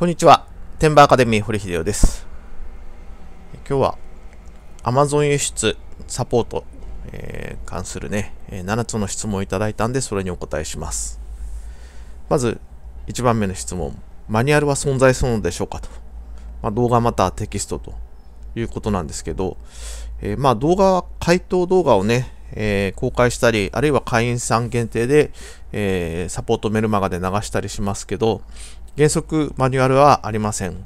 こんにちは。テンバーアカデミー堀秀夫です。今日は Amazon 輸出サポート、えー、関するね、7つの質問をいただいたんで、それにお答えします。まず、1番目の質問。マニュアルは存在するのでしょうかと。まあ、動画またテキストということなんですけど、えー、まあ動画、回答動画をね、えー、公開したり、あるいは会員さん限定で、えー、サポートメルマガで流したりしますけど、原則マニュアルはありません。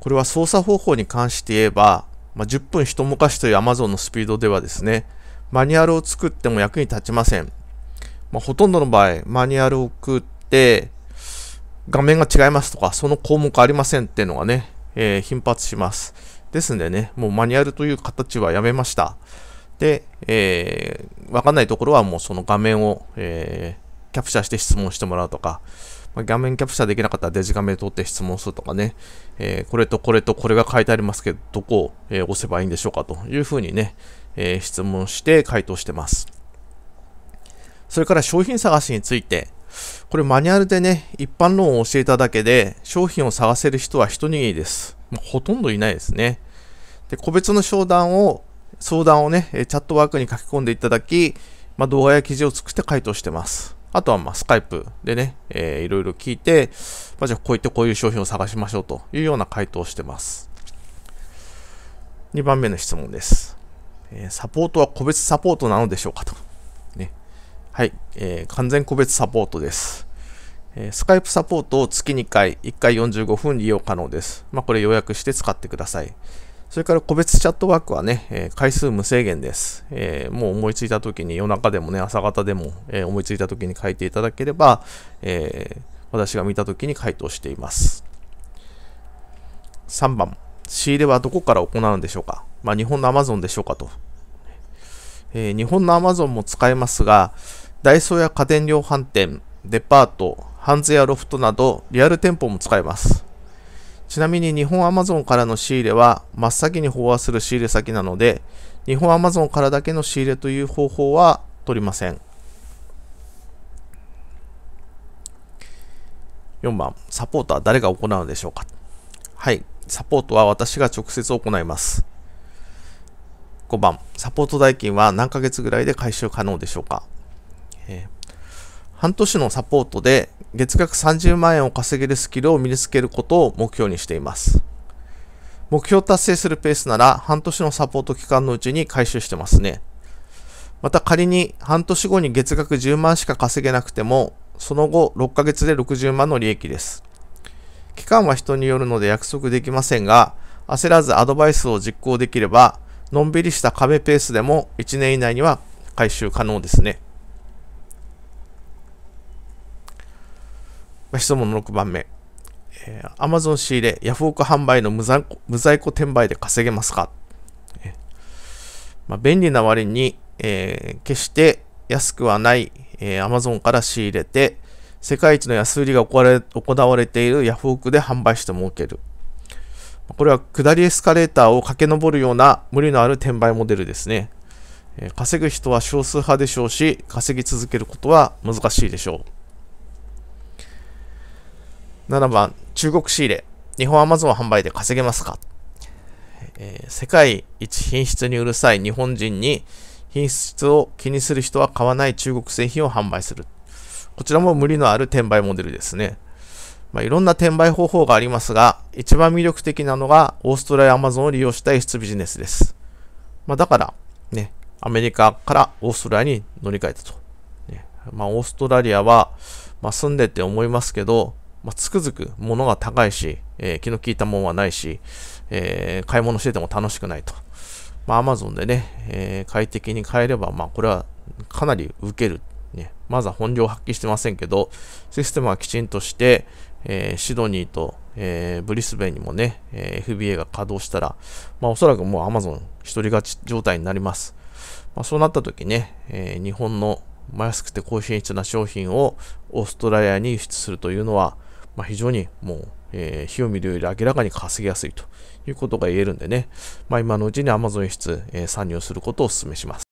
これは操作方法に関して言えば、まあ、10分一昔という Amazon のスピードではですね、マニュアルを作っても役に立ちません。まあ、ほとんどの場合、マニュアルを送って、画面が違いますとか、その項目ありませんっていうのがね、えー、頻発します。ですんでね、もうマニュアルという形はやめました。で、えー、わかんないところはもうその画面を、えー、キャプチャーして質問してもらうとか、まあ、画面キャプチャーできなかったらデジカメ撮って質問するとかね、えー、これとこれとこれが書いてありますけど、どこを、え押せばいいんでしょうかというふうにね、えー、質問して回答してます。それから商品探しについて、これマニュアルでね、一般論を教えただけで、商品を探せる人は一握りです。まあ、ほとんどいないですね。で、個別の商談を、相談をね、チャットワークに書き込んでいただき、まあ、動画や記事を作って回答してます。あとは、まあ、スカイプでね、えー、いろいろ聞いて、まあ、じゃあ、こういったこういう商品を探しましょうというような回答をしてます。2番目の質問です。えー、サポートは個別サポートなのでしょうかと。ね。はい、えー、完全個別サポートです。えー、スカイプサポートを月2回、1回45分利用可能です。まあ、これ予約して使ってください。それから個別チャットワークはね、えー、回数無制限です、えー、もう思いついた時に夜中でもね、朝方でも、えー、思いついた時に書いていただければ、え私が見た時に回答しています。3番、仕入れはどこから行うんでしょうかまあ、日本の Amazon でしょうかと。え日本の Amazon も使えますが、ダイソーや家電量販店、デパート、ハンズやロフトなど、リアル店舗も使えます。ちなみに日本アマゾンからの仕入れは真っ先に飽和する仕入れ先なので、日本アマゾンからだけの仕入れという方法は取りません。4番、サポートは誰が行うのでしょうかはい、サポートは私が直接行います。5番、サポート代金は何ヶ月ぐらいで回収可能でしょうか、えー半年のサポートで月額30万円を稼げるスキルを身につけることを目標にしています。目標達成するペースなら半年のサポート期間のうちに回収してますね。また仮に半年後に月額10万しか稼げなくても、その後6ヶ月で60万の利益です。期間は人によるので約束できませんが、焦らずアドバイスを実行できれば、のんびりした壁ペースでも1年以内には回収可能ですね。質問の6番目。えー、Amazon 仕入れ、ヤフオク販売の無在庫転売で稼げますか、えー、まあ、便利な割に、えー、決して安くはない、えー、Amazon から仕入れて、世界一の安売りが行われ行われているヤフオクで販売して儲ける。これは下りエスカレーターを駆け上るような無理のある転売モデルですね。え稼ぐ人は少数派でしょうし、稼ぎ続けることは難しいでしょう。7番、中国仕入れ。日本アマゾン販売で稼げますか、えー、世界一品質にうるさい日本人に品質を気にする人は買わない中国製品を販売する。こちらも無理のある転売モデルですね。まあ、いろんな転売方法がありますが、一番魅力的なのがオーストラリアアマゾンを利用した輸出ビジネスです。まあ、だから、ね、アメリカからオーストラリアに乗り換えたと。ねまあ、オーストラリアは、まあ、住んでて思いますけど、まあ、つくづく物が高いし、えー、気の利いたもんはないし、えー、買い物してても楽しくないと。まマ Amazon でね、えー、快適に買えれば、まあ、これはかなり受ける。ね、まずは本領発揮してませんけど、システムはきちんとして、えー、シドニーと、えー、ブリスベンにもね、え FBA が稼働したら、まあ、おそらくもうアマゾン一人勝ち状態になります。まあ、そうなった時ね、え日本の安くて高品質な商品をオーストラリアに輸出するというのは、まあ、非常にもう、えー、火を見るより明らかに稼ぎやすいということが言えるんでね、まあ、今のうちに Amazon 室、えー、参入することをお勧めします。